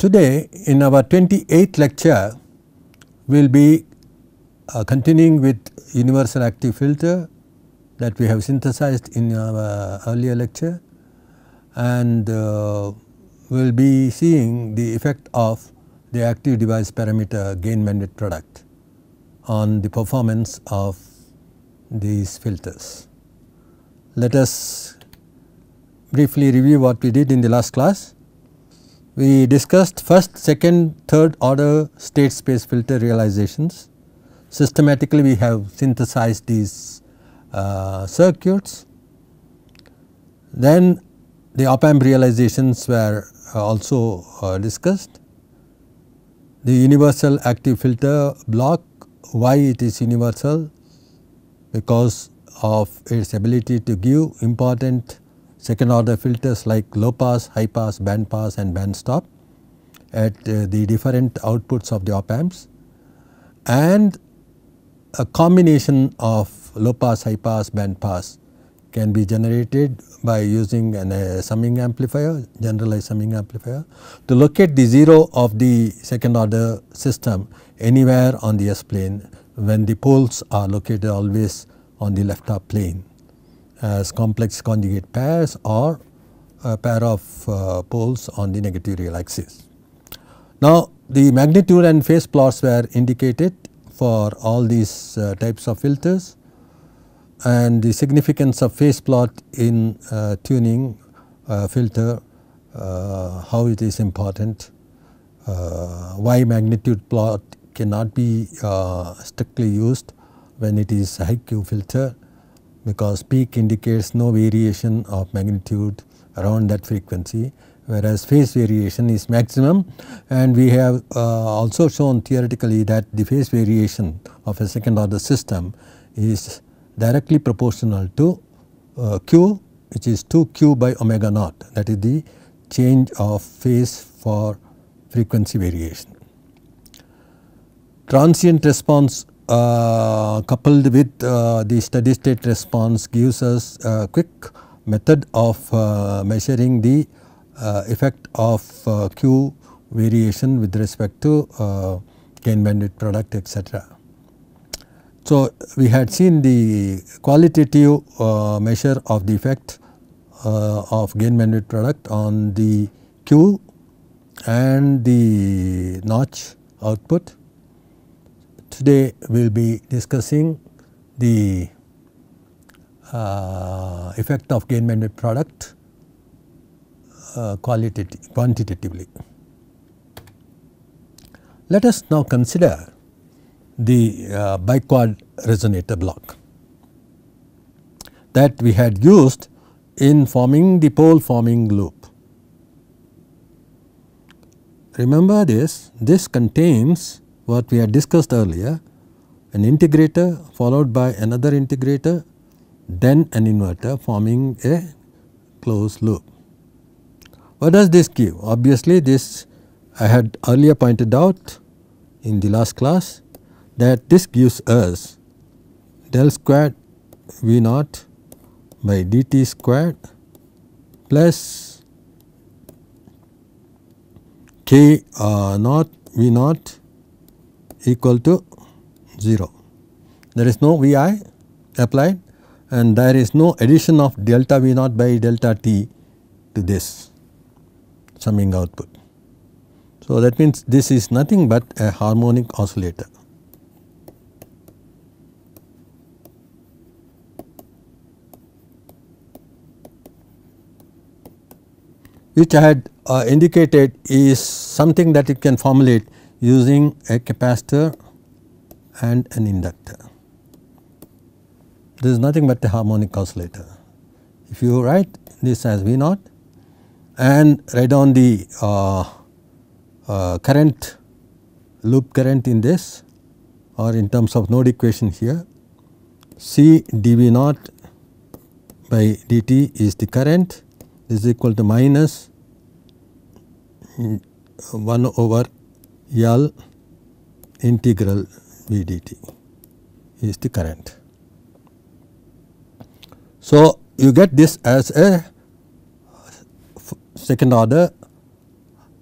Today in our 28th lecture, we will be uh, continuing with universal active filter that we have synthesized in our earlier lecture and uh, we will be seeing the effect of the active device parameter gain bandwidth product on the performance of these filters. Let us briefly review what we did in the last class we discussed first, second, third order state space filter realizations. Systematically we have synthesized these uh, circuits. Then the op amp realizations were uh, also uh, discussed. The universal active filter block, why it is universal because of its ability to give important second order filters like low pass, high pass, band pass and band stop at uh, the different outputs of the op amps and a combination of low pass, high pass, band pass can be generated by using a uh, summing amplifier, generalized summing amplifier to locate the zero of the second order system anywhere on the S plane when the poles are located always on the left half plane as complex conjugate pairs or a pair of uh, poles on the negative real axis. Now, the magnitude and phase plots were indicated for all these uh, types of filters and the significance of phase plot in uh, tuning uh, filter, uh, how it is important, uh, why magnitude plot cannot be strictly used when it is high Q filter because peak indicates no variation of magnitude around that frequency whereas phase variation is maximum and we have uh, also shown theoretically that the phase variation of a second order system is directly proportional to uh, q which is 2q by omega naught that is the change of phase for frequency variation. Transient response uh, coupled with uh, the steady state response gives us a quick method of uh, measuring the effect of Q variation with respect to gain bandwidth product etc. So, we had seen the qualitative measure of the effect of gain bandwidth product on the Q and the notch output Today we will be discussing the uh, effect of gain bandwidth product uh, qualitative, quantitatively. Let us now consider the uh, biquad resonator block that we had used in forming the pole forming loop. Remember this, this contains what we had discussed earlier an integrator followed by another integrator then an inverter forming a closed loop. What does this give? Obviously this I had earlier pointed out in the last class that this gives us del squared V naught by dt squared plus k uh, naught V naught equal to 0. There is no Vi applied and there is no addition of delta V naught by delta T to this summing output. So, that means this is nothing but a harmonic oscillator. which I had uh, indicated is something that you can formulate using a capacitor and an inductor. This is nothing but a harmonic oscillator. If you write this as V naught and write down the uh, uh, current loop current in this or in terms of node equation here C dV naught by dt is the current this is equal to minus mm, 1 over L integral V dt is the current. So, you get this as a second order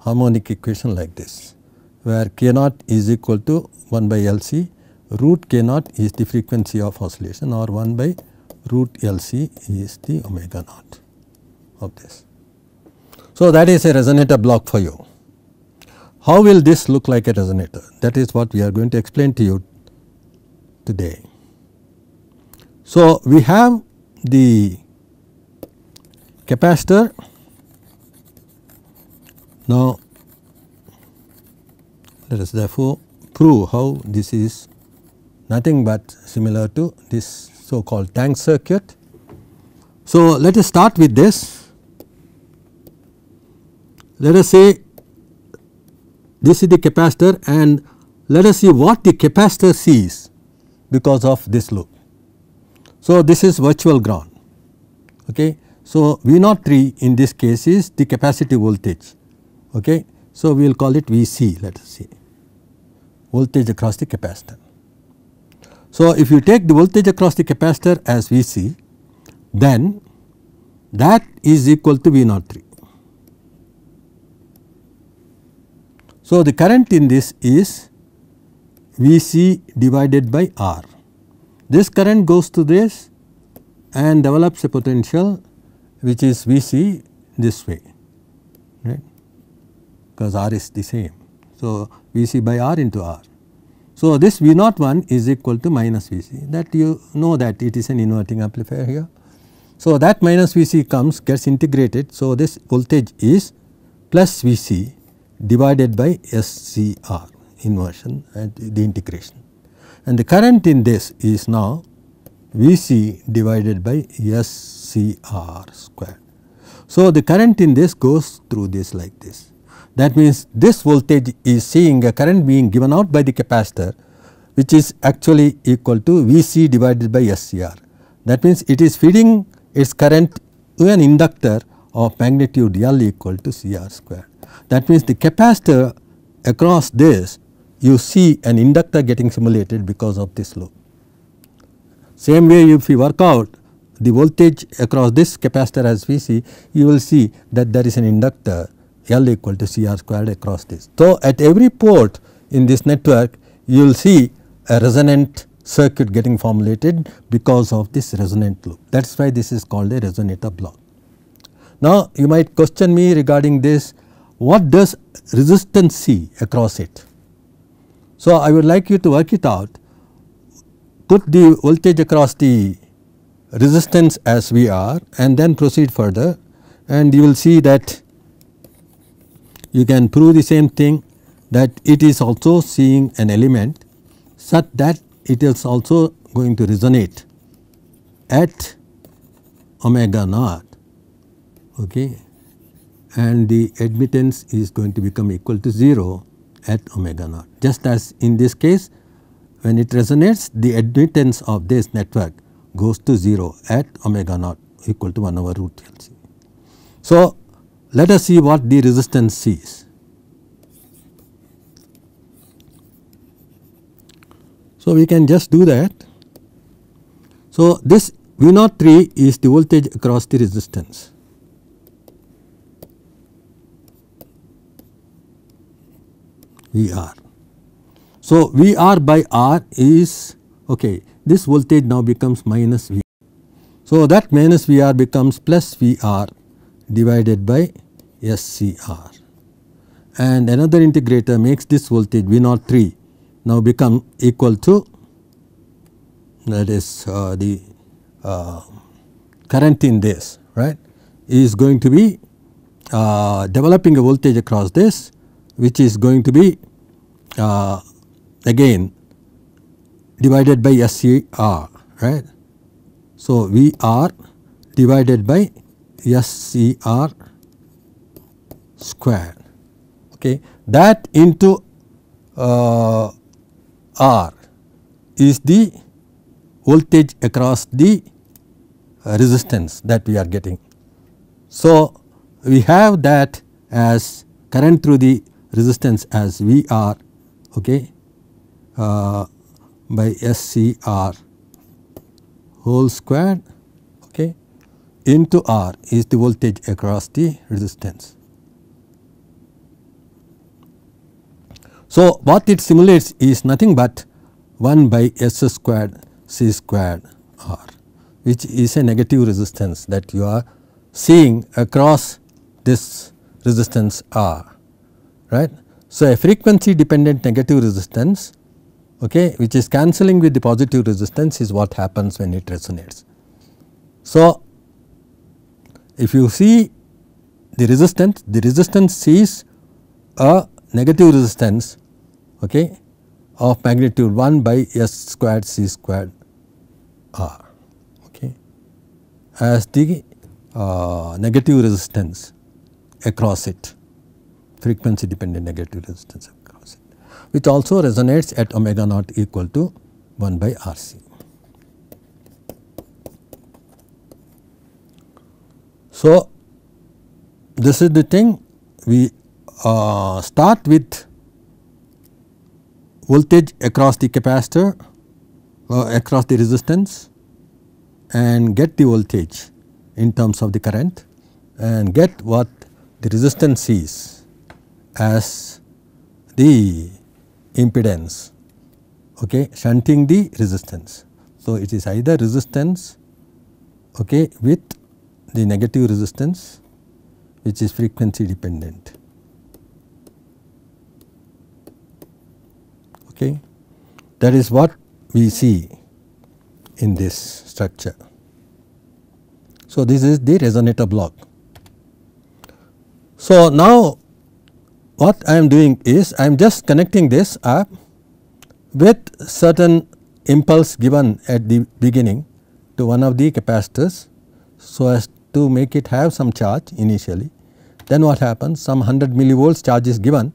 harmonic equation like this where k naught is equal to 1 by LC root k naught is the frequency of oscillation or 1 by root LC is the omega naught of this. So, that is a resonator block for you. How will this look like a resonator? That is what we are going to explain to you today. So, we have the capacitor. Now, let us therefore prove how this is nothing but similar to this so called tank circuit. So, let us start with this. Let us say this is the capacitor and let us see what the capacitor sees because of this loop. So, this is virtual ground. Okay. So, V naught 3 in this case is the capacity voltage. Okay. So, we will call it VC let us see voltage across the capacitor. So, if you take the voltage across the capacitor as Vc then that is equal to V naught 3 So, the current in this is V c divided by R. This current goes to this and develops a potential which is V c this way right because R is the same. So, V c by R into R. So, this V naught 1 is equal to minus V c that you know that it is an inverting amplifier here. So, that minus V c comes gets integrated. So, this voltage is plus V c divided by SCR inversion and the integration. And the current in this is now VC divided by SCR square. So, the current in this goes through this like this. That means, this voltage is seeing a current being given out by the capacitor which is actually equal to Vc divided by SCR. That means, it is feeding its current to an inductor of magnitude L equal to CR square. That means the capacitor across this you see an inductor getting simulated because of this loop. Same way if you work out the voltage across this capacitor as Vc, you will see that there is an inductor L equal to C r squared across this. So, at every port in this network you will see a resonant circuit getting formulated because of this resonant loop that is why this is called a resonator block. Now, you might question me regarding this what does resistance see across it. So, I would like you to work it out, put the voltage across the resistance as VR and then proceed further and you will see that you can prove the same thing that it is also seeing an element such that it is also going to resonate at omega naught okay and the admittance is going to become equal to 0 at omega naught. Just as in this case when it resonates the admittance of this network goes to 0 at omega naught equal to 1 over root LC. So, let us see what the resistance C is. So, we can just do that. So, this V naught 3 is the voltage across the resistance. VR. So, VR by R is okay this voltage now becomes minus V. So, that minus VR becomes plus VR divided by SCR and another integrator makes this voltage V 3 now become equal to that is uh, the uh, current in this right is going to be uh, developing a voltage across this which is going to be uh, again divided by SCR right. So, VR divided by SCR square okay that into uh, R is the voltage across the resistance that we are getting. So, we have that as current through the resistance as VR okay, uh, by SCR whole square okay, into R is the voltage across the resistance. So, what it simulates is nothing but 1 by S squared C squared R which is a negative resistance that you are seeing across this resistance R right. So, a frequency dependent negative resistance okay, which is cancelling with the positive resistance is what happens when it resonates. So, if you see the resistance, the resistance sees a negative resistance okay, of magnitude 1 by S squared C squared R okay, as the uh, negative resistance across it frequency dependent negative resistance which also resonates at omega naught equal to 1 by RC. So, this is the thing we uh, start with voltage across the capacitor uh, across the resistance and get the voltage in terms of the current and get what the resistance is as the impedance okay, shunting the resistance. So, it is either resistance okay, with the negative resistance which is frequency dependent. Okay. That is what we see in this structure. So, this is the resonator block. So, now what I am doing is I am just connecting this up with certain impulse given at the beginning to one of the capacitors so as to make it have some charge initially. Then what happens some 100 millivolts charge is given.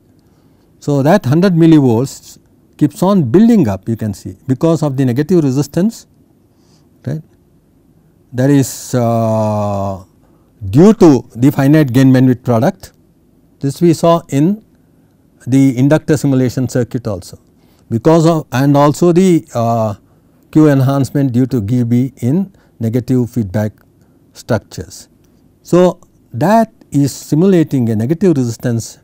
So that 100 millivolts keeps on building up you can see because of the negative resistance right that is uh, due to the finite gain bandwidth product this we saw in the inductor simulation circuit also because of and also the uh, Q enhancement due to GB in negative feedback structures. So, that is simulating a negative resistance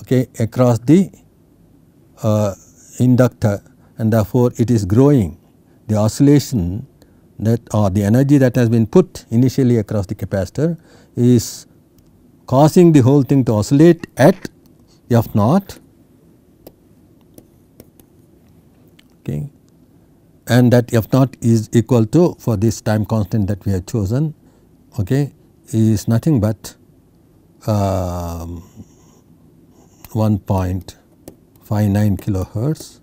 okay, across the uh, inductor and therefore, it is growing the oscillation that or the energy that has been put initially across the capacitor is causing the whole thing to oscillate at f naught okay and that f naught is equal to for this time constant that we have chosen okay is nothing but uh, um, 1.59 kilohertz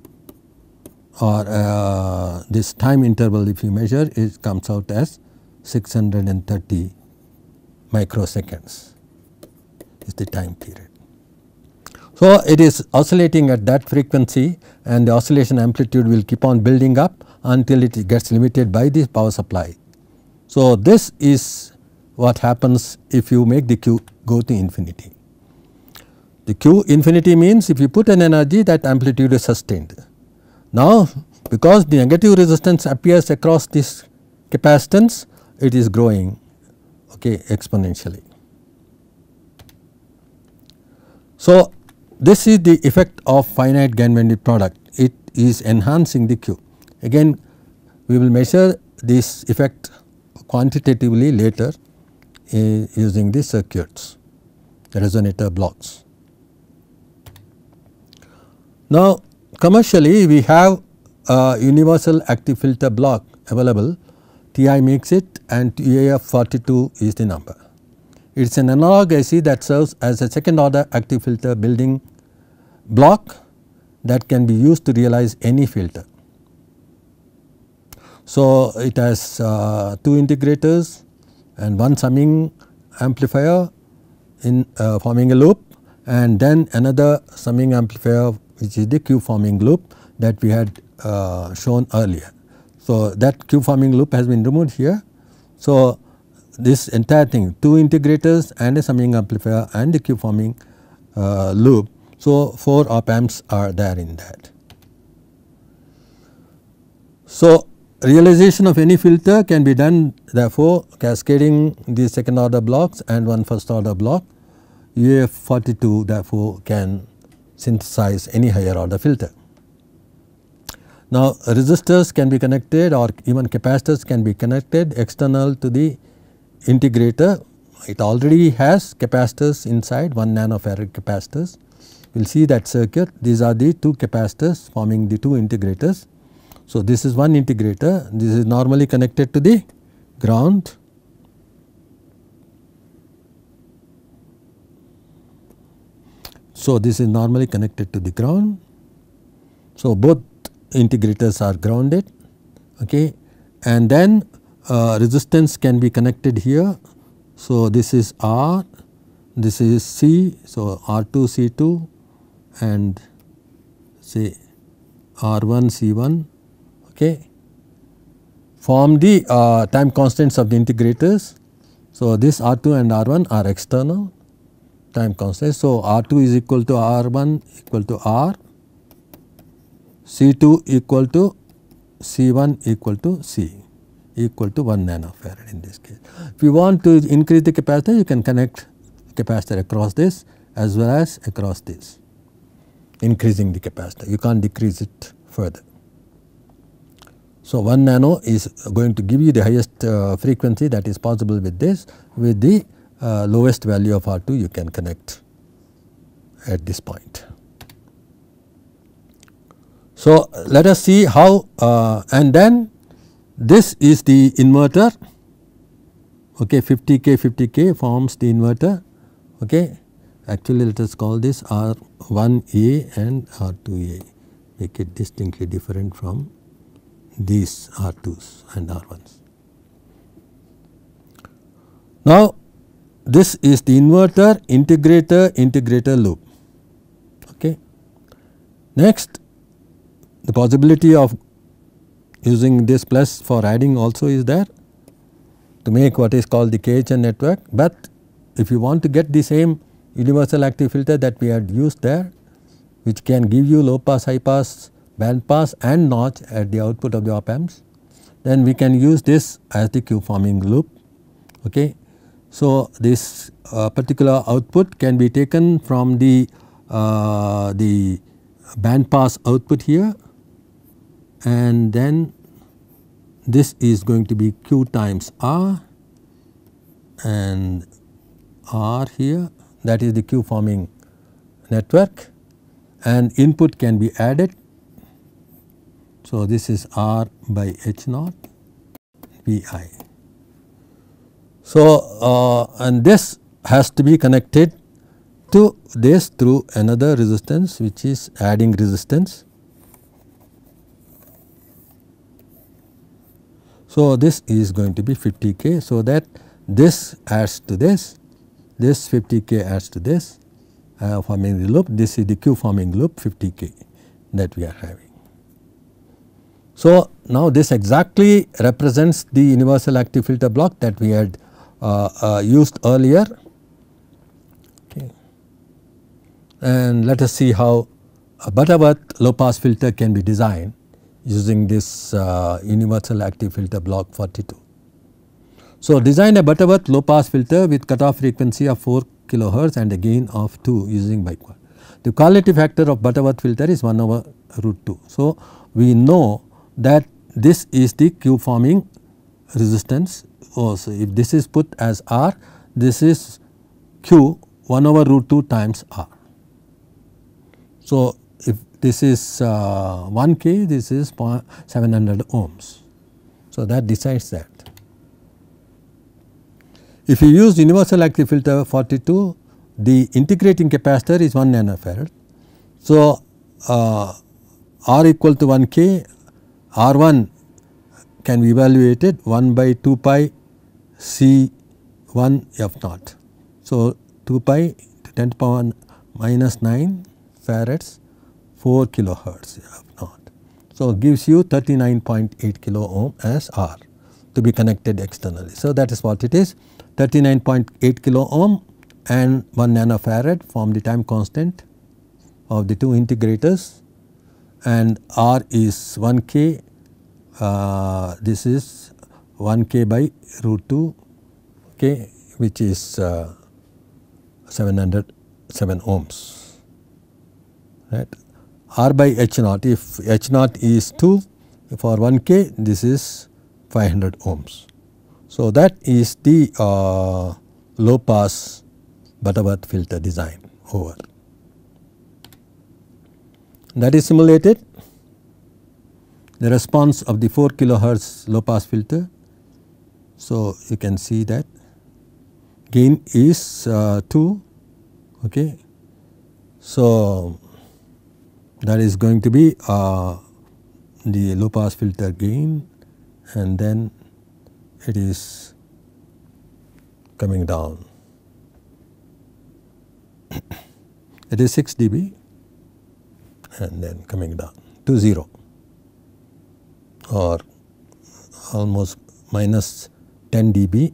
or uh, this time interval if you measure it comes out as 630 microseconds is the time period. So, it is oscillating at that frequency and the oscillation amplitude will keep on building up until it gets limited by the power supply. So, this is what happens if you make the Q go to infinity. The Q infinity means if you put an energy that amplitude is sustained. Now, because the negative resistance appears across this capacitance, it is growing okay, exponentially. So, this is the effect of finite gain product it is enhancing the Q. Again we will measure this effect quantitatively later uh, using the circuits the resonator blocks. Now commercially we have a universal active filter block available Ti makes it and TAF 42 is the number. It is an analog IC that serves as a second order active filter building block that can be used to realize any filter. So, it has uh, 2 integrators and one summing amplifier in uh, forming a loop and then another summing amplifier which is the Q forming loop that we had uh, shown earlier. So, that Q forming loop has been removed here. So, this entire thing two integrators and a summing amplifier and the Q forming uh, loop. So, 4 op amps are there in that. So, realization of any filter can be done therefore cascading the second order blocks and one first order block UAF 42 therefore can synthesize any higher order filter. Now resistors can be connected or even capacitors can be connected external to the integrator it already has capacitors inside 1 nanofarad capacitors. We will see that circuit these are the 2 capacitors forming the 2 integrators. So, this is one integrator this is normally connected to the ground So, this is normally connected to the ground. So, both integrators are grounded okay. and then uh, resistance can be connected here. So, this is R, this is C, so R2 C2 and say R1 C1 okay, form the uh, time constants of the integrators. So, this R2 and R1 are external time constants. So, R2 is equal to R1 equal to R, C2 equal to C1 equal to C equal to 1 nanofarad in this case. If you want to increase the capacitor you can connect capacitor across this as well as across this increasing the capacitor you can't decrease it further. So, 1 nano is going to give you the highest uh, frequency that is possible with this with the uh, lowest value of R2 you can connect at this point. So, let us see how uh, and then this is the inverter okay 50 k 50 k forms the inverter okay actually let us call this R1A and R2A make it distinctly different from these R2s and R1s. Now this is the inverter integrator integrator loop okay. Next the possibility of using this plus for adding also is there to make what is called the KHN network. But if you want to get the same universal active filter that we had used there which can give you low pass, high pass, band pass and notch at the output of the op amps then we can use this as the Q forming loop. Okay. So, this uh, particular output can be taken from the, uh, the band pass output here and then this is going to be q times r and r here that is the q forming network and input can be added. So, this is r by h naught v i. So, uh, and this has to be connected to this through another resistance which is adding resistance So, this is going to be 50 k. So, that this adds to this, this 50 k adds to this uh, forming the loop, this is the Q forming loop 50 k that we are having. So, now this exactly represents the universal active filter block that we had uh, uh, used earlier okay. and let us see how a Butterworth low pass filter can be designed using this uh, universal active filter block 42. So, design a Butterworth low pass filter with cutoff frequency of 4 kilohertz and a gain of 2 using biquad. The quality factor of Butterworth filter is 1 over root 2. So, we know that this is the Q forming resistance. Oh, so if this is put as R, this is Q 1 over root 2 times R. So, if this is uh, 1 k this is 700 ohms. So, that decides that. If you use universal active filter 42 the integrating capacitor is 1 nanofarad. So, uh, R equal to 1 k R 1 can be evaluated 1 by 2 pi C 1 F naught. So, 2 pi to 10 to power 1 minus 9 farads 4 kilohertz of naught. So, gives you 39.8 kilo ohm as R to be connected externally. So, that is what it is 39.8 kilo ohm and 1 nanofarad form the time constant of the two integrators and R is 1 k uh, this is 1 k by root 2 k which is uh, 707 ohms right. R by H naught. If H naught is 2 for 1 K this is 500 ohms. So, that is the uh, low pass Butterworth filter design over. That is simulated the response of the 4 kilohertz low pass filter. So, you can see that gain is uh, 2 okay. So, that is going to be uh, the low pass filter gain and then it is coming down. it is 6 dB and then coming down to 0 or almost minus 10 dB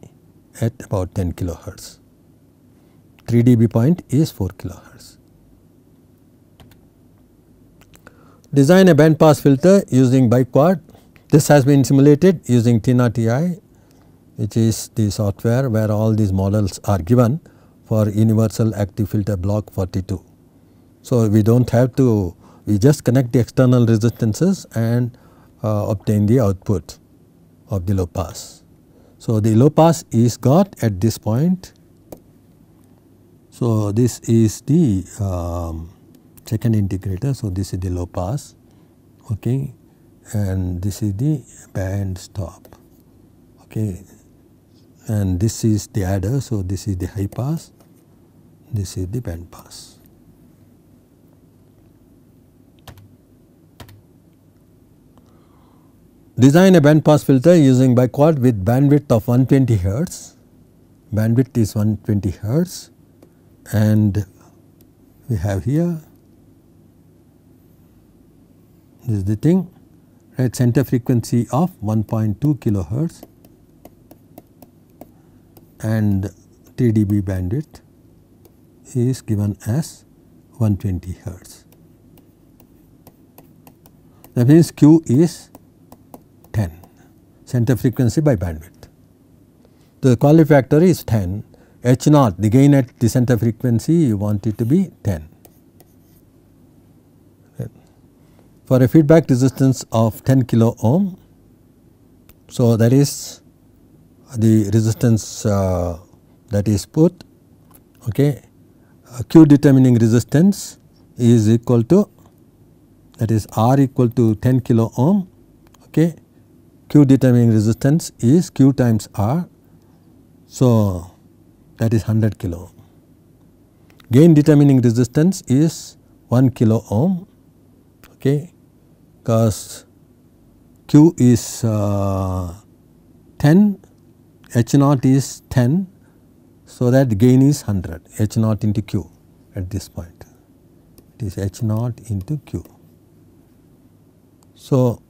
at about 10 kilohertz. 3 dB point is 4 kilohertz. Design a band pass filter using Biquad. This has been simulated using TINA-TI which is the software where all these models are given for universal active filter block 42. So, we do not have to we just connect the external resistances and uh, obtain the output of the low pass. So, the low pass is got at this point. So, this is the um, second integrator. So, this is the low pass okay and this is the band stop okay and this is the adder. So, this is the high pass this is the band pass. Design a band pass filter using Biquad with bandwidth of 120 Hz. Bandwidth is 120 Hz and we have here this is the thing right center frequency of 1.2 kilohertz and 3 dB bandwidth is given as 120 hertz. That means Q is 10 center frequency by bandwidth. The quality factor is 10 H naught the gain at the center frequency you want it to be 10 for a feedback resistance of 10 kilo ohm. So, that is the resistance uh, that is put okay uh, q determining resistance is equal to that is r equal to 10 kilo ohm okay q determining resistance is q times r so that is 100 kilo ohm gain determining resistance is 1 kilo ohm okay because Q is uh, 10, H naught is 10. So, that gain is 100 H naught into Q at this point it is H naught into Q. So,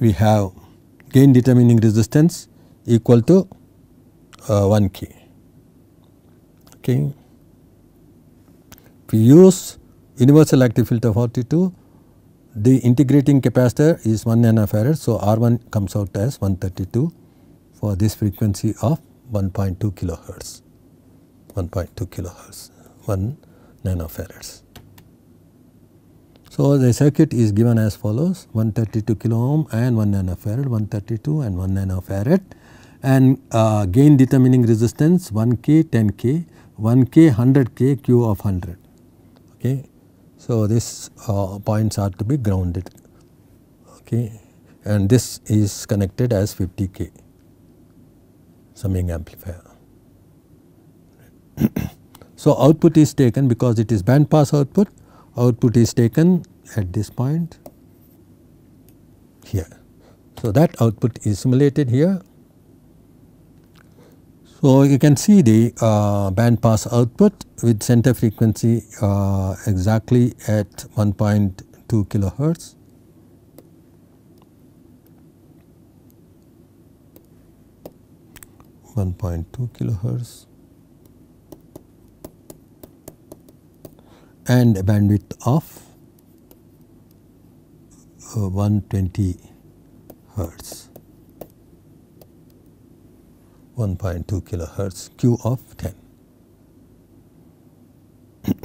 we have gain determining resistance equal to uh, 1 k. Okay. We use universal active filter 42 the integrating capacitor is 1 nanofarad. So, R1 comes out as 132 for this frequency of 1.2 kilohertz, 1.2 kilohertz, 1 nanofarads. So, the circuit is given as follows 132 kilo ohm and 1 nanofarad, 132 and 1 nanofarad and uh, gain determining resistance 1 k 10 k 1 k 100 k q of 100 okay so, these uh, points are to be grounded okay and this is connected as 50 k summing amplifier. so, output is taken because it is band pass output, output is taken at this point here. So, that output is simulated here so, you can see the uh, band pass output with center frequency uh, exactly at 1.2 kilohertz. One point two kilohertz and bandwidth of uh, 120 hertz. 1.2 kilohertz Q of 10.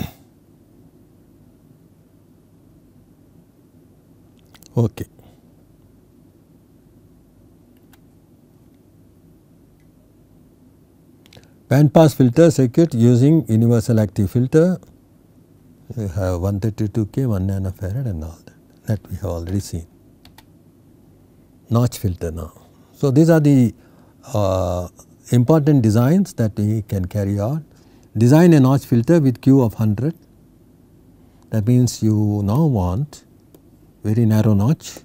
okay. Band pass filter circuit using universal active filter we have 132 k 1 nanofarad and all that that we have already seen. Notch filter now. So, these are the uh, important designs that we can carry out. Design a notch filter with Q of 100 that means you now want very narrow notch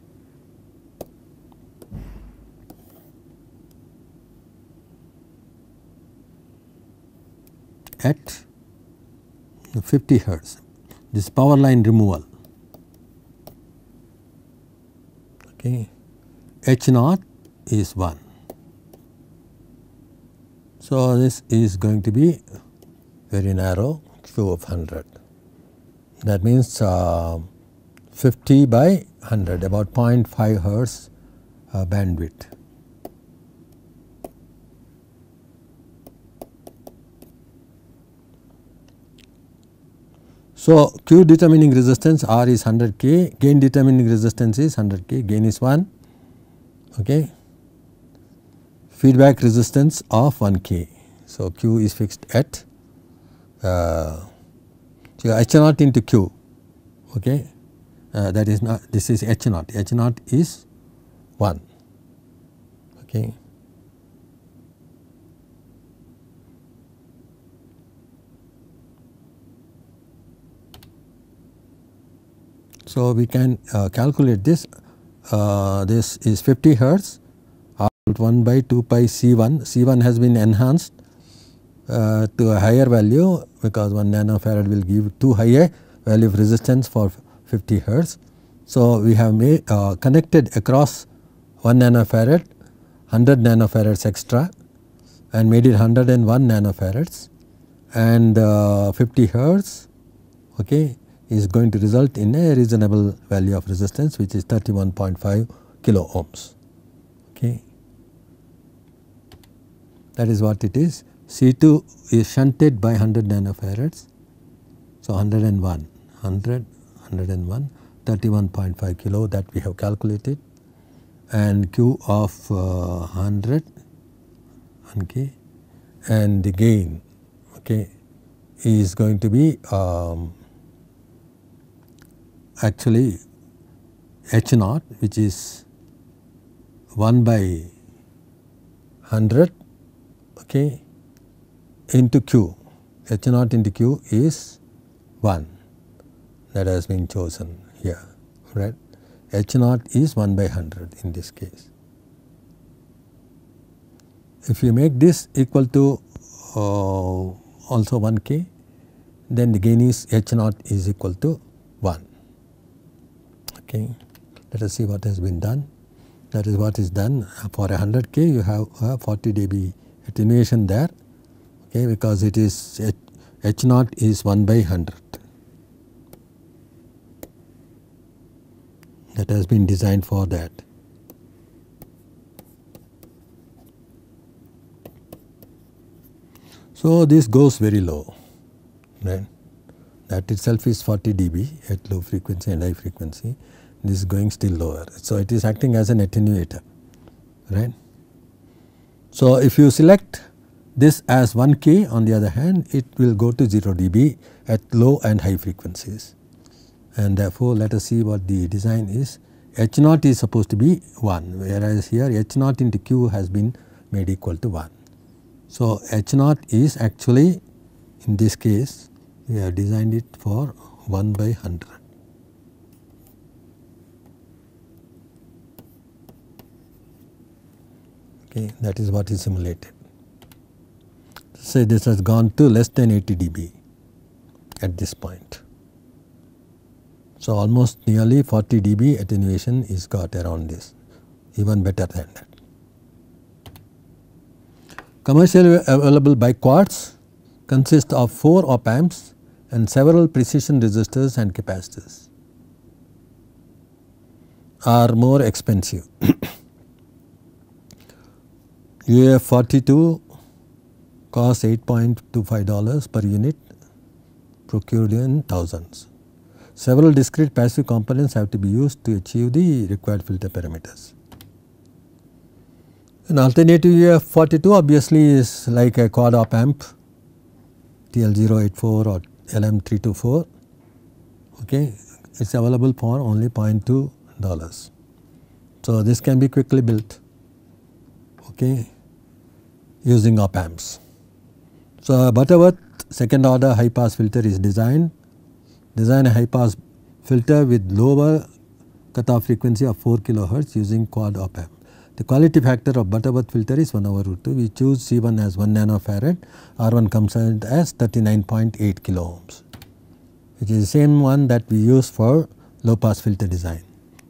at 50 hertz this power line removal okay h naught is 1 so, this is going to be very narrow q of 100 that means uh, 50 by 100 about 0.5 hertz uh, bandwidth. So, Q determining resistance R is 100 K, gain determining resistance is 100 K, gain is 1. Okay feedback resistance of 1 k. So, q is fixed at uh, so h naught into q okay uh, that is not this is h naught h naught is 1 okay. So, we can uh, calculate this, uh, this is 50 hertz 1 by 2 pi C1, C1 has been enhanced uh, to a higher value because 1 nanofarad will give too high a value of resistance for 50 hertz. So, we have made, uh, connected across 1 nanofarad 100 nanofarads extra and made it 101 nanofarads and uh, 50 hertz okay, is going to result in a reasonable value of resistance which is 31.5 kilo ohms. that is what it is. C2 is shunted by 100 nanofarads. So, 101, 100, 101, 31.5 kilo that we have calculated and Q of uh, 100 okay, and the gain okay, is going to be um, actually H naught which is 1 by 100 k into q h naught into q is 1 that has been chosen here right. h naught is 1 by 100 in this case. If you make this equal to uh, also 1 k then the gain is h naught is equal to 1 okay. Let us see what has been done that is what is done for 100 k you have uh, 40 dB attenuation there okay, because it is H, H naught is 1 by 100 that has been designed for that. So, this goes very low right that itself is 40 dB at low frequency and high frequency this is going still lower. So, it is acting as an attenuator right. So, if you select this as 1 K, on the other hand it will go to 0 dB at low and high frequencies and therefore let us see what the design is h naught is supposed to be 1 whereas here h naught into q has been made equal to 1. So, h naught is actually in this case we have designed it for 1 by 100. okay, that is what is simulated. Say this has gone to less than 80 dB at this point. So, almost nearly 40 dB attenuation is got around this even better than that. Commercially available by quartz consists of 4 op amps and several precision resistors and capacitors are more expensive. UAF 42 costs 8.25 dollars per unit procured in thousands. Several discrete passive components have to be used to achieve the required filter parameters. An alternative UAF 42 obviously is like a quad op amp TL084 or LM324 okay it is available for only 0.2 dollars. So, this can be quickly built okay, using op amps. So, Butterworth second order high pass filter is designed, design a high pass filter with lower cutoff frequency of 4 kilohertz using quad op amp. The quality factor of Butterworth filter is 1 over root 2. We choose C1 as 1 nanofarad, R1 comes out as 39.8 kilo ohms, which is the same one that we use for low pass filter design.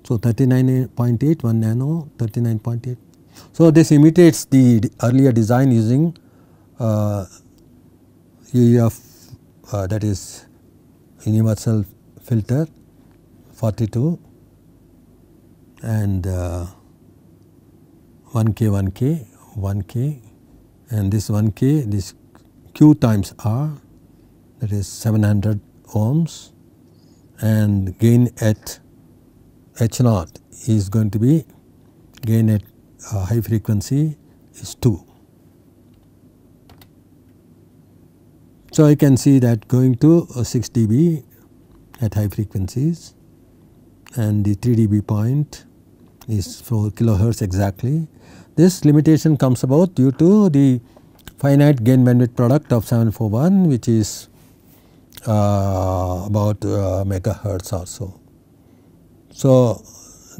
So, 39.8, 1 nano, 39.8 so, this imitates the earlier design using uh, uh, uh, that is universal filter 42 and uh, 1k 1k 1k and this 1k this q times r that is 700 ohms and gain at h naught is going to be gain at uh, high frequency is 2. So, I can see that going to uh, 6 dB at high frequencies and the 3 dB point is 4 kilohertz exactly. This limitation comes about due to the finite gain bandwidth product of 741 which is uh, about uh, megahertz or so. So,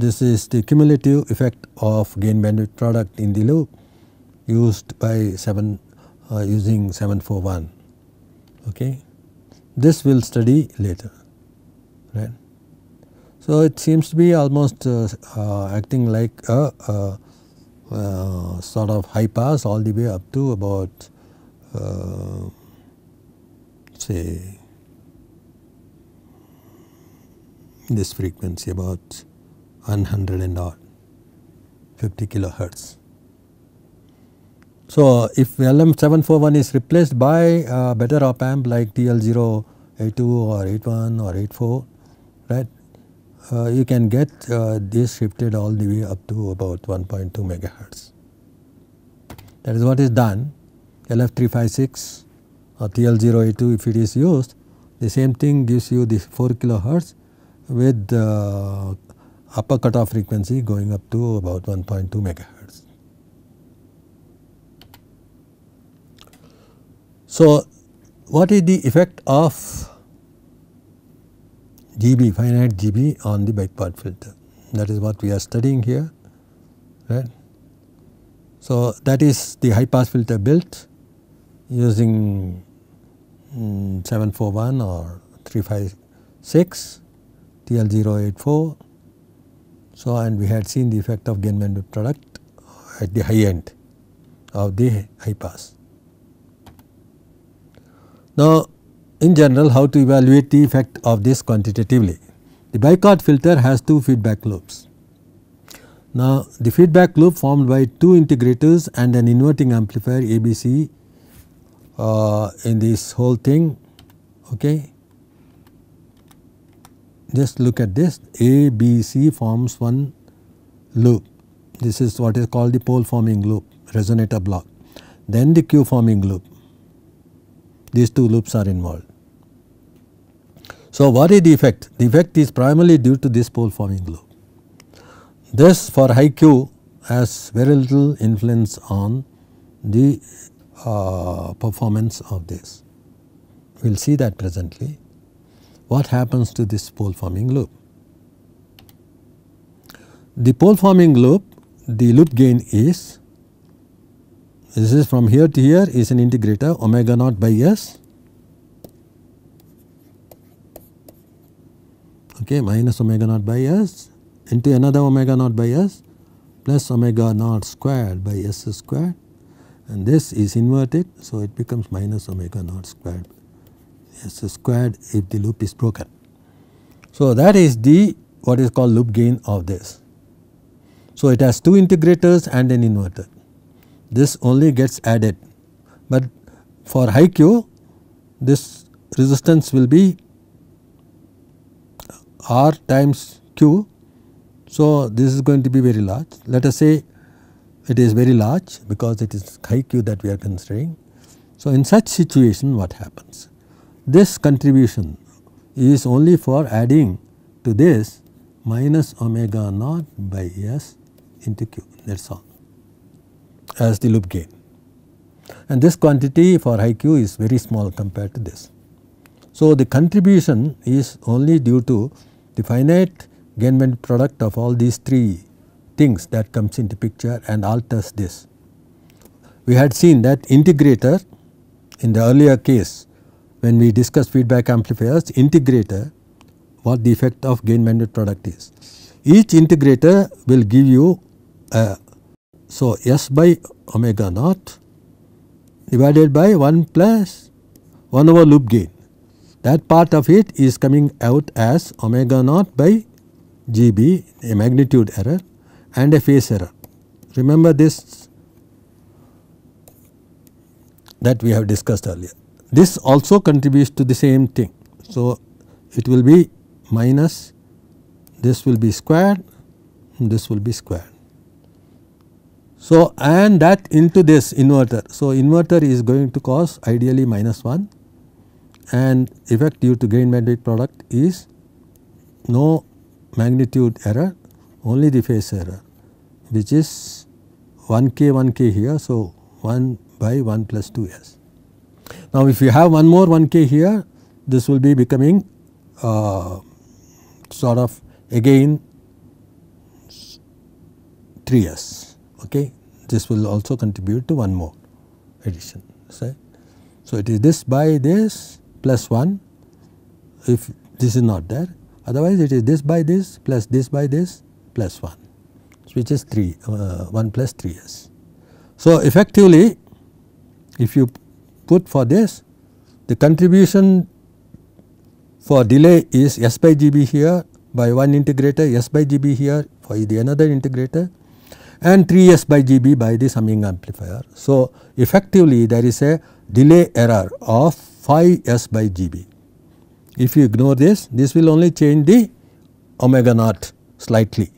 this is the cumulative effect of gain bandwidth product in the loop used by 7 uh, using 741 okay this we will study later right so it seems to be almost uh, uh, acting like a sort of high pass all the way up to about uh, say this frequency about 100 and odd 50 kilohertz. So, if LM741 is replaced by better op amp like TL082 or 81 or 84 right uh, you can get uh, this shifted all the way up to about 1.2 megahertz. That is what is done LF356 or TL082 if it is used the same thing gives you the 4 kilohertz with uh, upper cutoff frequency going up to about 1.2 megahertz. So, what is the effect of GB, finite GB on the back part filter? That is what we are studying here, right. So, that is the high pass filter built using um, mm, 741 or 356 TL084 so, and we had seen the effect of gain bandwidth product at the high end of the high pass. Now, in general how to evaluate the effect of this quantitatively? The Bicot filter has two feedback loops. Now, the feedback loop formed by two integrators and an inverting amplifier ABC uh, in this whole thing okay, just look at this A B C forms one loop this is what is called the pole forming loop resonator block then the Q forming loop these two loops are involved. So what is the effect? The effect is primarily due to this pole forming loop. This for high Q has very little influence on the uh, performance of this. We will see that presently what happens to this pole forming loop? The pole forming loop, the loop gain is this is from here to here is an integrator omega naught by s okay minus omega naught by s into another omega naught by s plus omega naught squared by s squared and this is inverted so it becomes minus omega naught squared is squared if the loop is broken. So, that is the what is called loop gain of this. So, it has two integrators and an inverter. This only gets added, but for high Q this resistance will be R times Q. So, this is going to be very large. Let us say it is very large because it is high Q that we are considering. So, in such situation what happens? This contribution is only for adding to this minus omega naught by S into Q that is all as the loop gain. And this quantity for high Q is very small compared to this. So, the contribution is only due to the finite gain product of all these three things that comes into picture and alters this. We had seen that integrator in the earlier case when we discuss feedback amplifiers integrator what the effect of gain bandwidth product is. Each integrator will give you uh, so S by omega naught divided by 1 plus 1 over loop gain that part of it is coming out as omega naught by GB a magnitude error and a phase error. Remember this that we have discussed earlier this also contributes to the same thing. So, it will be minus this will be squared this will be squared. So, and that into this inverter. So, inverter is going to cause ideally minus 1 and effect due to gain bandwidth product is no magnitude error only the phase error which is 1 k 1 k here. So, 1 by 1 plus 2 s. Now, if you have one more 1k here this will be becoming uh, sort of again 3s okay this will also contribute to one more addition So, it is this by this plus 1 if this is not there otherwise it is this by this plus this by this plus 1 which is 3 uh, 1 plus 3s. So, effectively if you put for this the contribution for delay is S by GB here by one integrator, S by GB here for the another integrator and 3 S by GB by the summing amplifier. So, effectively there is a delay error of 5 S by GB. If you ignore this, this will only change the omega naught slightly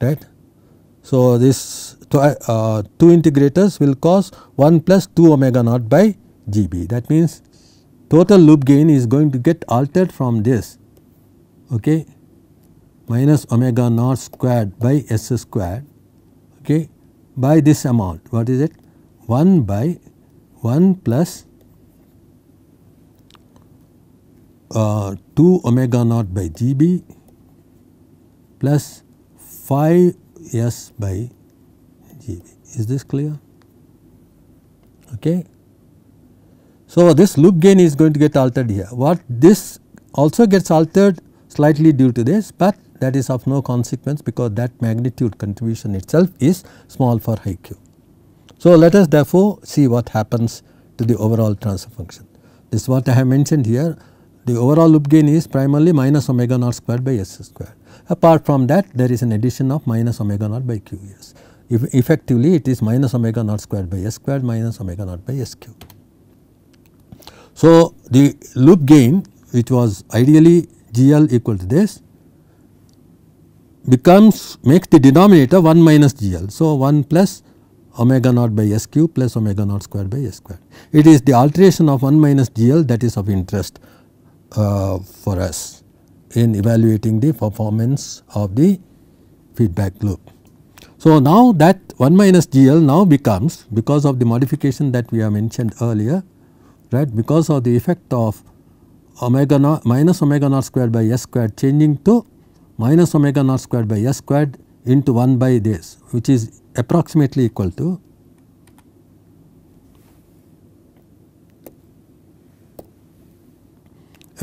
right. So, this uh, 2 integrators will cause 1 plus 2 omega naught by GB. That means total loop gain is going to get altered from this okay, minus omega naught squared by S squared okay, by this amount. What is it? 1 by 1 plus uh, 2 omega naught by GB plus 5 S by GB. Is this clear? Okay. So, this loop gain is going to get altered here what this also gets altered slightly due to this, but that is of no consequence because that magnitude contribution itself is small for high Q. So, let us therefore see what happens to the overall transfer function. This is what I have mentioned here the overall loop gain is primarily minus omega naught squared by S squared. Apart from that there is an addition of minus omega naught by QS. If effectively it is minus omega naught squared by S squared minus omega naught by S cube. So, the loop gain which was ideally GL equal to this becomes makes the denominator 1 minus GL. So, 1 plus omega naught by S cube plus omega naught square by S square. It is the alteration of 1 minus GL that is of interest uh, for us in evaluating the performance of the feedback loop. So, now that 1 minus GL now becomes because of the modification that we have mentioned earlier right because of the effect of omega naught minus omega naught squared by s squared changing to minus omega naught squared by s squared into 1 by this which is approximately equal to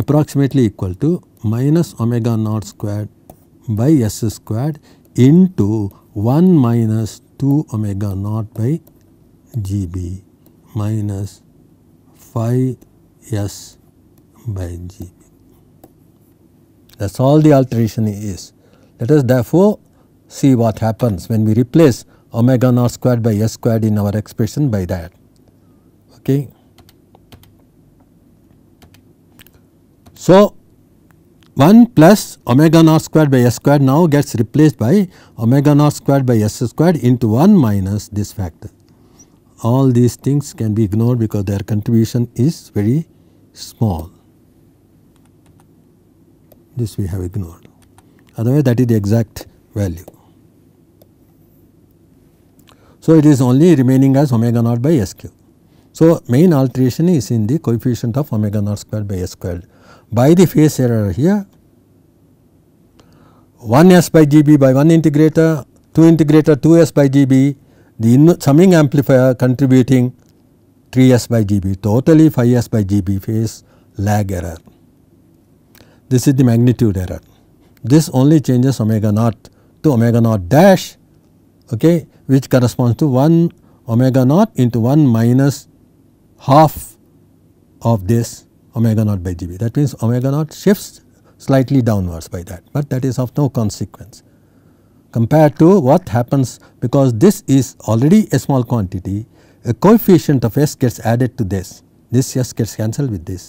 approximately equal to minus omega naught squared by s squared into 1 minus 2 omega naught by g b minus phi s by g. That is all the alteration is. Let us therefore see what happens when we replace omega naught squared by s squared in our expression by that. Okay. So, 1 plus omega naught squared by s squared now gets replaced by omega naught squared by s squared into 1 minus this factor all these things can be ignored because their contribution is very small. This we have ignored, otherwise that is the exact value. So, it is only remaining as omega naught by S q. So, main alteration is in the coefficient of omega naught square by S squared. By the phase error here, 1 S by G B by 1 integrator, 2 integrator 2 S by G B the summing amplifier contributing 3s by GB, totally 5s by GB phase lag error. This is the magnitude error. This only changes omega naught to omega naught dash okay, which corresponds to 1 omega naught into 1 minus half of this omega naught by GB. That means omega naught shifts slightly downwards by that, but that is of no consequence compared to what happens because this is already a small quantity a coefficient of s gets added to this this s gets cancelled with this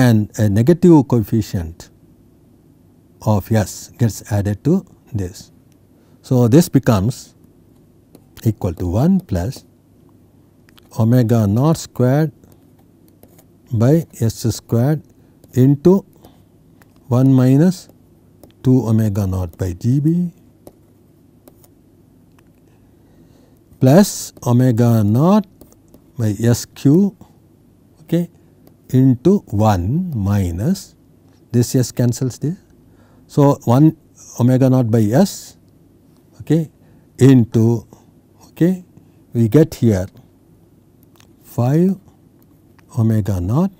and a negative coefficient of s gets added to this. So, this becomes equal to 1 plus omega naught squared by s squared into 1 minus 2 omega naught by g b plus omega naught by S q okay, into 1 minus this S cancels this. So, 1 omega naught by S okay, into okay, we get here 5 omega naught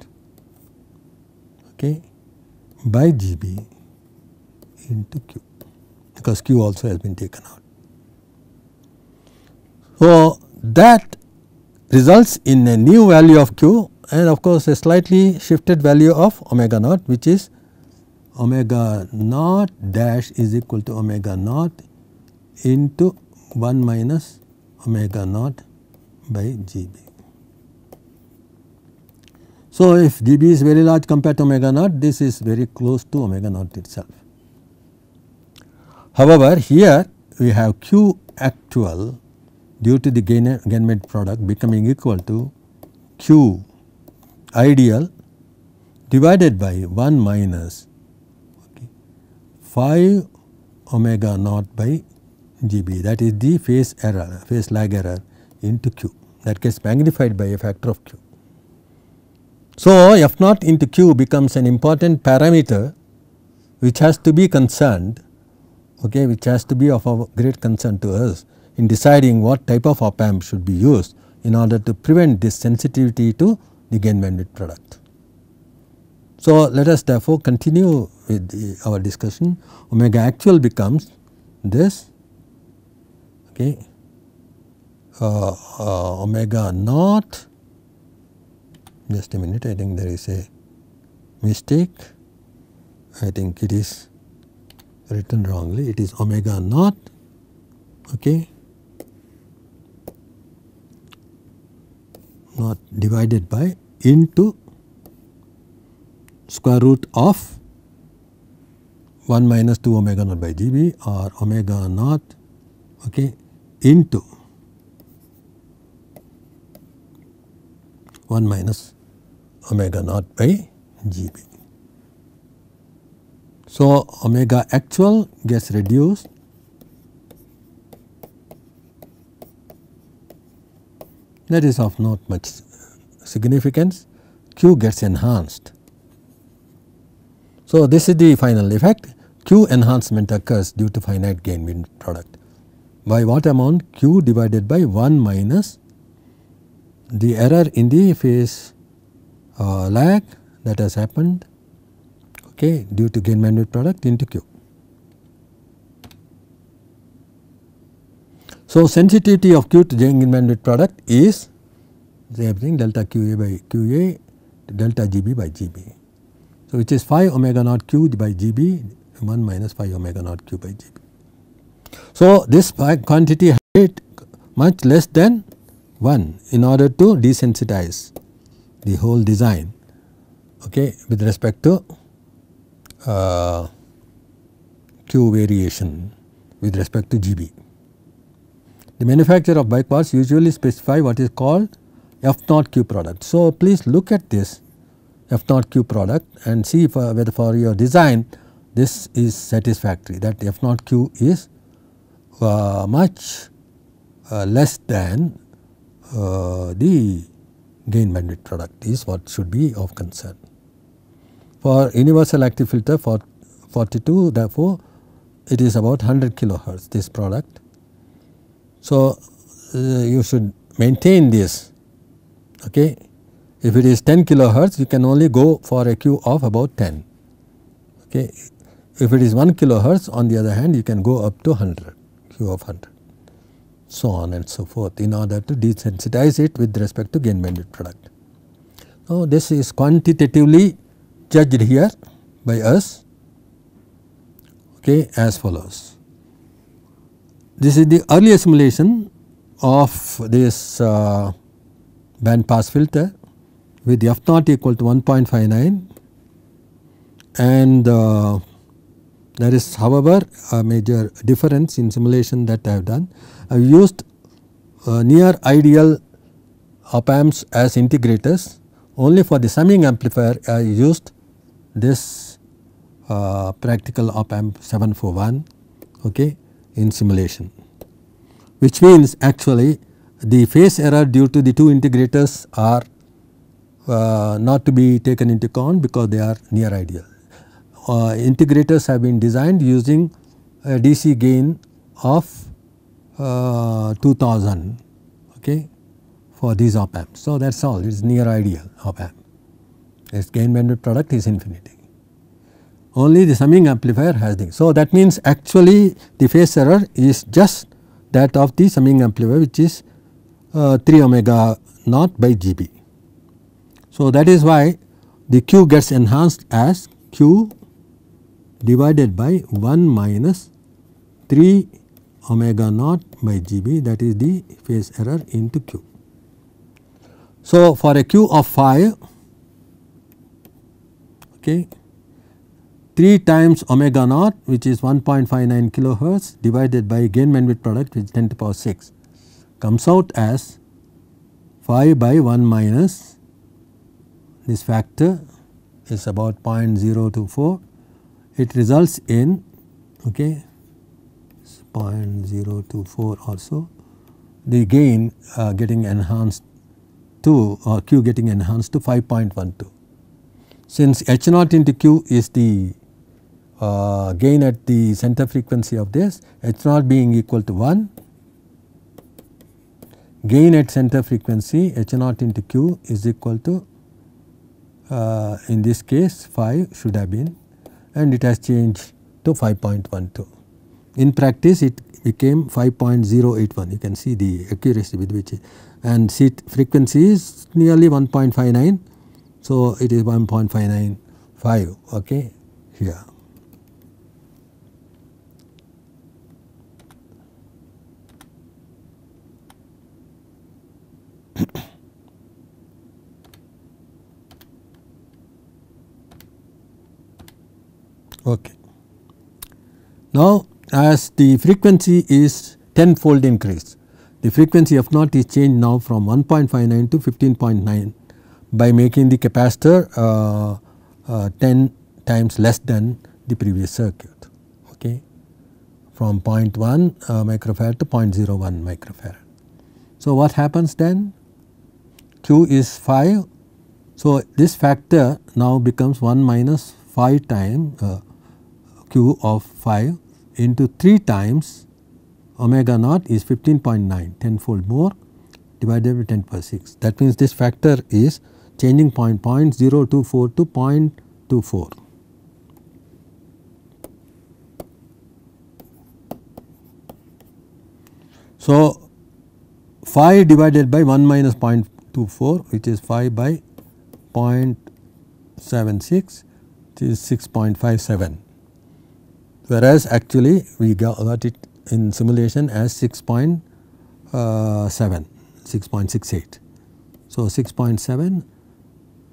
okay, by G b into q because q also has been taken out. So, that results in a new value of q and of course, a slightly shifted value of omega naught which is omega naught dash is equal to omega naught into 1 minus omega naught by g b. So, if g b is very large compared to omega naught this is very close to omega naught itself. However, here we have q actual due to the gain, made product becoming equal to Q ideal divided by 1 minus okay, 5 omega naught by GB that is the phase error phase lag error into Q that gets magnified by a factor of Q. So, F naught into Q becomes an important parameter which has to be concerned okay which has to be of great concern to us in deciding what type of op amp should be used in order to prevent this sensitivity to the gain bandwidth product. So, let us therefore continue with the, our discussion omega actual becomes this okay uh, uh, omega naught just a minute I think there is a mistake I think it is written wrongly it is omega naught okay not divided by into square root of 1 minus 2 omega naught by g b or omega naught okay, into 1 minus omega naught by g b. So, omega actual gets reduced that is of not much significance Q gets enhanced. So, this is the final effect Q enhancement occurs due to finite gain bin product by what amount Q divided by 1 minus the error in the phase uh, lag that has happened okay, due to gain bandwidth product into Q. So, sensitivity of Q to Jenkin bandwidth product is delta QA by QA delta GB by GB. So, which is phi omega naught Q by GB 1 minus phi omega naught Q by GB. So, this quantity had much less than 1 in order to desensitize the whole design okay, with respect to uh, Q variation with respect to GB. The manufacturer of bike parts usually specify what is called F0Q product. So, please look at this F0Q product and see whether for your design this is satisfactory that F0Q is uh, much uh, less than uh, the gain bandwidth product is what should be of concern. For universal active filter for 42 therefore, it is about 100 kilohertz this product so, uh, you should maintain this okay. If it is 10 kilohertz you can only go for a Q of about 10 okay. If it is 1 kilohertz on the other hand you can go up to 100 Q of 100 so on and so forth in order to desensitize it with respect to gain bandwidth product. Now, this is quantitatively judged here by us okay as follows. This is the early simulation of this uh, band pass filter with f naught equal to 1.59 and uh, there is however a major difference in simulation that I have done. I have used uh, near ideal op amps as integrators only for the summing amplifier I used this uh, practical op amp 741 okay in simulation which means actually the phase error due to the two integrators are uh, not to be taken into account because they are near ideal. Uh, integrators have been designed using a DC gain of uh, 2000 okay, for these op amps. So, that is all it is near ideal op amp its gain bandwidth product is infinity only the summing amplifier has this. So, that means actually the phase error is just that of the summing amplifier which is uh, 3 omega naught by GB. So, that is why the Q gets enhanced as Q divided by 1 minus 3 omega naught by GB that is the phase error into Q. So, for a Q of 5 okay, 3 times omega naught which is 1.59 kilohertz divided by gain bandwidth product which is 10 to the power 6 comes out as 5 by 1 minus this factor is about 0.024 it results in okay 0.024 also the gain uh, getting enhanced to or uh, q getting enhanced to 5.12 since h naught into q is the uh, gain at the center frequency of this h naught being equal to 1 gain at center frequency h naught into q is equal to uh, in this case 5 should have been and it has changed to 5.12. In practice it became 5.081 you can see the accuracy with which and seat frequency is nearly 1.59 so it is 1.595 okay here. Okay. Now, as the frequency is tenfold increased, increase, the frequency f naught is changed now from 1.59 to 15.9 by making the capacitor uh, uh, 10 times less than the previous circuit okay from 0.1 uh, microfarad to 0.01 microfarad. So, what happens then Q is 5. So, this factor now becomes 1 minus 5 time uh, q of 5 into 3 times omega naught is 15.9 tenfold more divided by 10 power 6. That means this factor is changing point 0 0.0242 to 0.24. So, 5 divided by 1 minus 0.24 which is 5 by 0.76 which is 6.57 whereas actually we got it in simulation as 6.7, uh, 6.68. So, 6.7,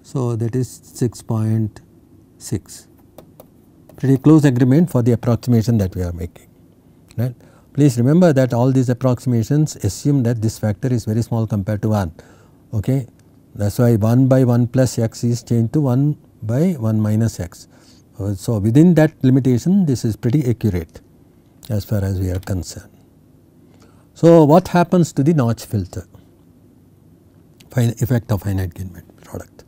so that is 6.6, pretty close agreement for the approximation that we are making, right. Please remember that all these approximations assume that this factor is very small compared to 1, okay. That is why 1 by 1 plus x is changed to 1 by 1 minus x. Uh, so, within that limitation this is pretty accurate as far as we are concerned. So, what happens to the notch filter effect of finite gain product?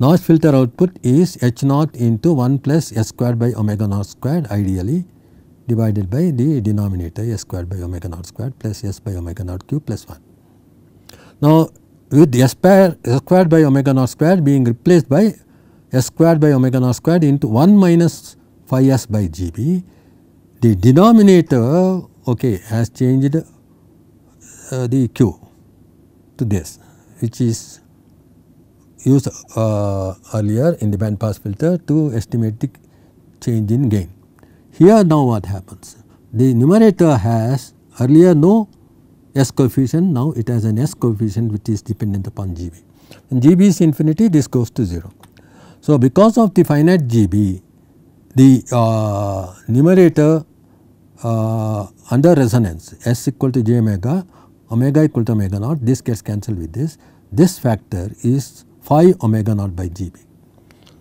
Notch filter output is H naught into 1 plus S squared by omega naught squared ideally divided by the denominator S squared by omega naught squared plus S by omega naught cube plus 1. Now, with S squared by omega naught squared being replaced by s squared by omega naught squared into 1 minus phi s by g b. The denominator okay, has changed uh, the q to this which is used uh, earlier in the band pass filter to estimate the change in gain. Here now what happens? The numerator has earlier no S coefficient now it has an S coefficient which is dependent upon GB. When GB is infinity this goes to 0. So, because of the finite GB, the uh, numerator uh, under resonance S equal to j omega, omega equal to omega naught, this gets cancelled with this. This factor is phi omega naught by GB.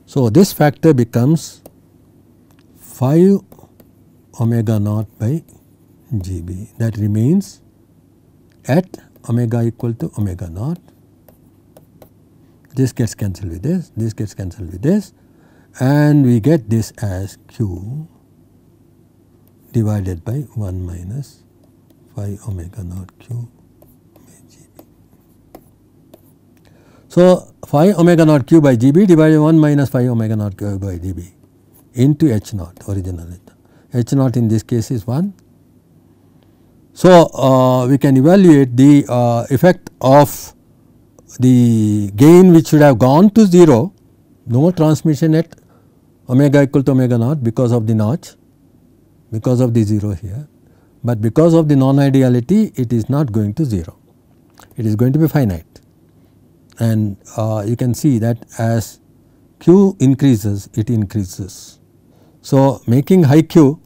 So, this factor becomes phi omega naught by GB that remains at omega equal to omega naught this gets cancelled with this, this gets cancelled with this and we get this as q divided by 1 minus phi omega naught q by g b. So, phi omega naught q by gb divided by 1 minus phi omega naught q by db into h naught original h naught. H naught in this case is 1. So, uh, we can evaluate the uh, effect of the gain which should have gone to 0, no transmission at omega equal to omega naught because of the notch, because of the 0 here, but because of the non ideality it is not going to 0, it is going to be finite and uh, you can see that as q increases it increases. So, making high q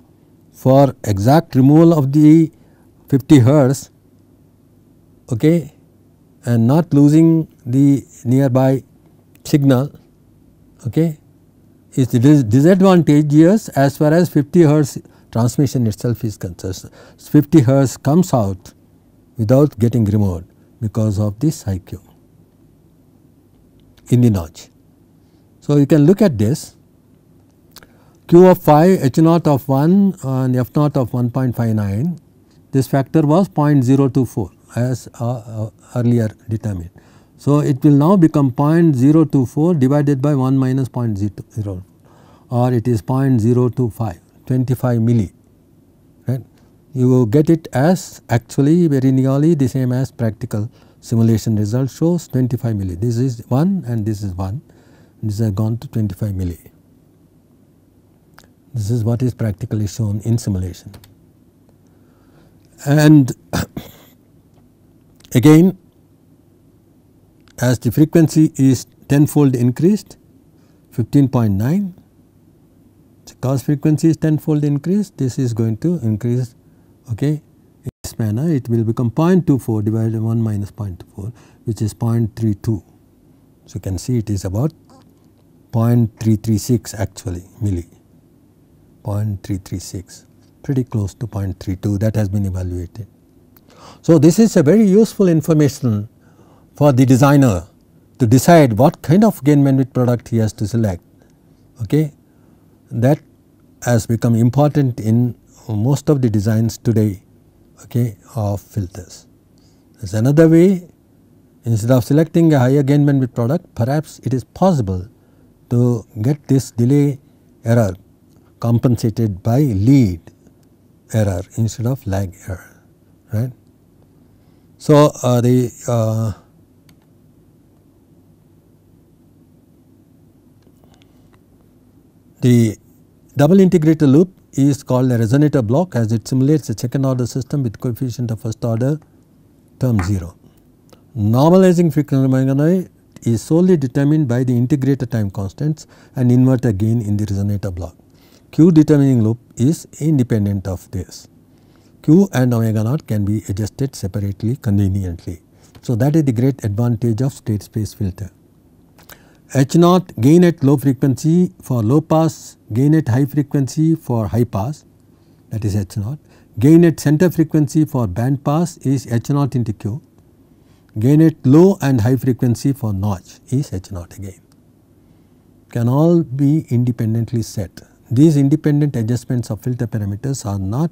for exact removal of the 50 hertz okay, and not losing the nearby signal okay, is the disadvantageous as far as 50 hertz transmission itself is concerned. 50 hertz comes out without getting removed because of this IQ in the notch. So, you can look at this Q of 5, H naught of 1 and F naught of 1.59 this factor was 0.024 as uh, earlier determined. So, it will now become 0.024 divided by 1 minus 0.0 or it is 0.025 25 milli right. You will get it as actually very nearly the same as practical simulation result shows 25 milli this is 1 and this is 1 This has gone to 25 milli. This is what is practically shown in simulation and Again as the frequency is tenfold increased 15.9 so cos frequency is tenfold increased this is going to increase okay in this manner it will become 0.24 divided by 1 minus 0.24 which is 0.32 so you can see it is about 0.336 actually milli 0.336 pretty close to 0.32 that has been evaluated so, this is a very useful information for the designer to decide what kind of gain bandwidth product he has to select. Okay. That has become important in most of the designs today okay, of filters. There is another way instead of selecting a higher gain bandwidth product perhaps it is possible to get this delay error compensated by lead error instead of lag error right. So, uh, the uh, the double integrator loop is called a resonator block as it simulates a second order system with coefficient of first order term 0. Normalizing frequency is solely determined by the integrator time constants and inverter gain in the resonator block. Q determining loop is independent of this q and omega naught can be adjusted separately conveniently. So, that is the great advantage of state space filter. H naught gain at low frequency for low pass, gain at high frequency for high pass that is H naught, gain at center frequency for band pass is H naught into q, gain at low and high frequency for notch is H naught again can all be independently set. These independent adjustments of filter parameters are not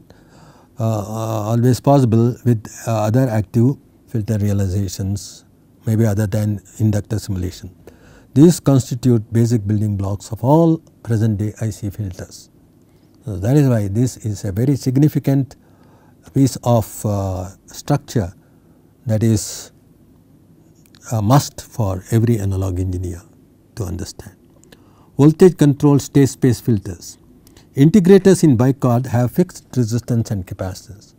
uh, uh, always possible with uh, other active filter realizations maybe other than inductor simulation. These constitute basic building blocks of all present day IC filters. So, that is why this is a very significant piece of uh, structure that is a must for every analog engineer to understand. Voltage controlled state space filters. Integrators in bicord have fixed resistance and capacitance.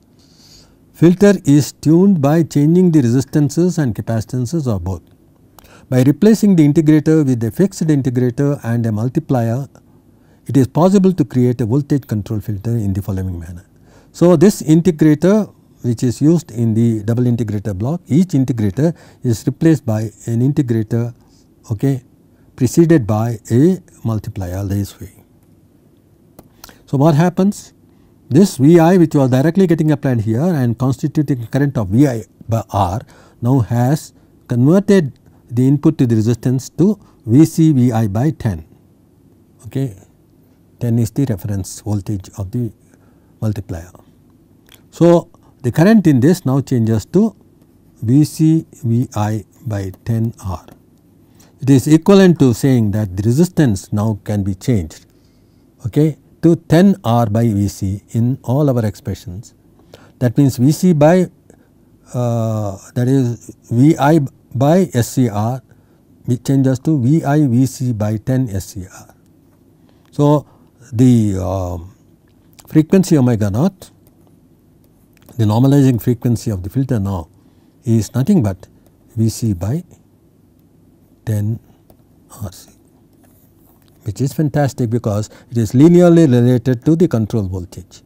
Filter is tuned by changing the resistances and capacitances of both. By replacing the integrator with a fixed integrator and a multiplier, it is possible to create a voltage control filter in the following manner. So, this integrator which is used in the double integrator block, each integrator is replaced by an integrator okay, preceded by a multiplier this way. So, what happens? This Vi which was directly getting applied here and constituting current of Vi by R now has converted the input to the resistance to Vc Vi by 10. Okay. 10 is the reference voltage of the multiplier. So, the current in this now changes to Vc Vi by 10 R. It is equivalent to saying that the resistance now can be changed. Okay to 10 R by Vc in all our expressions. That means Vc by uh, that is Vi by SCR which changes to Vi Vc by 10 SCR. So, the uh, frequency omega naught the normalizing frequency of the filter now is nothing but Vc by 10 RC which is fantastic because it is linearly related to the control voltage.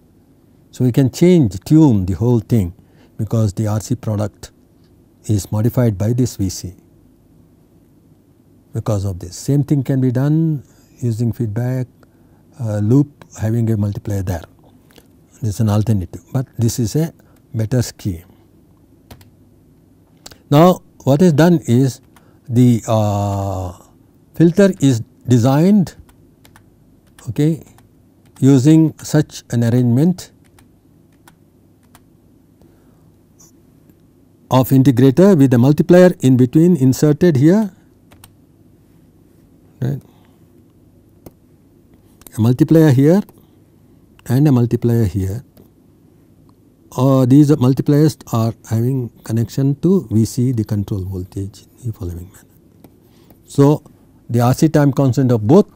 So, we can change tune the whole thing because the RC product is modified by this VC because of this. Same thing can be done using feedback uh, loop having a multiplier there. This is an alternative, but this is a better scheme. Now, what is done is the uh, filter is designed okay, using such an arrangement of integrator with a multiplier in between inserted here right a multiplier here and a multiplier here or these multipliers are having connection to VC the control voltage in the following manner. So, the RC time constant of both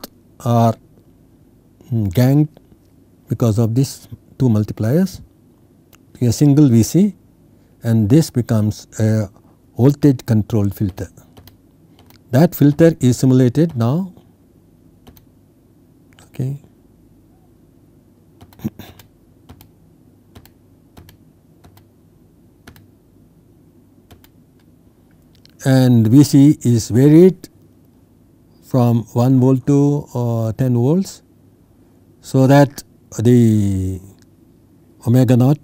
are hmm, ganged because of these two multipliers a single VC and this becomes a voltage controlled filter. That filter is simulated now okay. and VC is varied from 1 volt to uh, 10 volts. So, that the omega naught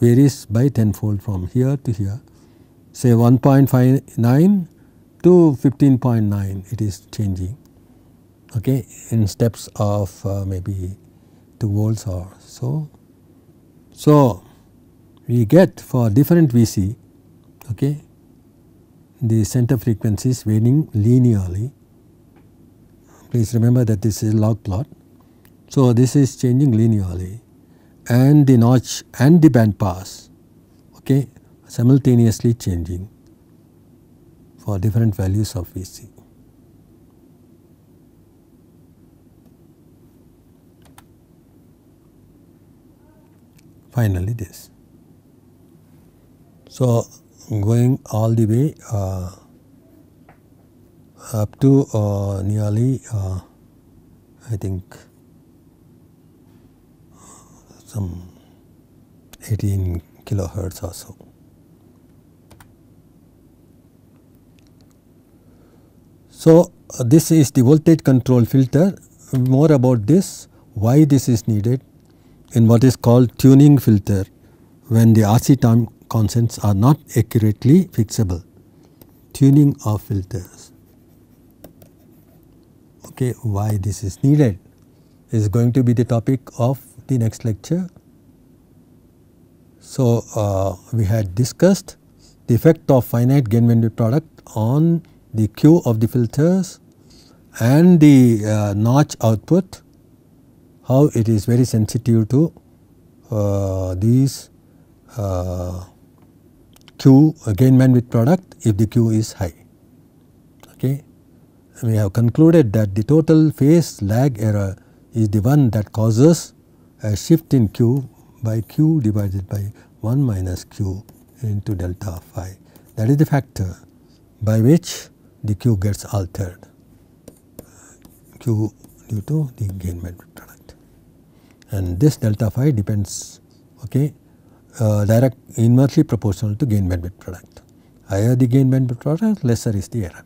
varies by tenfold from here to here say 1.59 to 15.9 it is changing okay in steps of uh, maybe 2 volts or so. So, we get for different VC okay the center frequencies varying linearly Please remember that this is log plot. So, this is changing linearly and the notch and the bandpass okay, simultaneously changing for different values of Vc. Finally, this. So, going all the way uh, up to uh, nearly uh, I think some 18 kilohertz or so. So, uh, this is the voltage control filter more about this why this is needed in what is called tuning filter when the RC time constants are not accurately fixable tuning of filter okay, why this is needed is going to be the topic of the next lecture. So, uh, we had discussed the effect of finite gain window product on the Q of the filters and the uh, notch output, how it is very sensitive to uh, these uh, Q uh, gain bandwidth product if the Q is high. Okay we have concluded that the total phase lag error is the one that causes a shift in q by q divided by 1 minus q into delta phi. That is the factor by which the q gets altered q due to the gain metric product and this delta phi depends okay, uh, direct inversely proportional to gain bandwidth product. Higher the gain bandwidth product lesser is the error.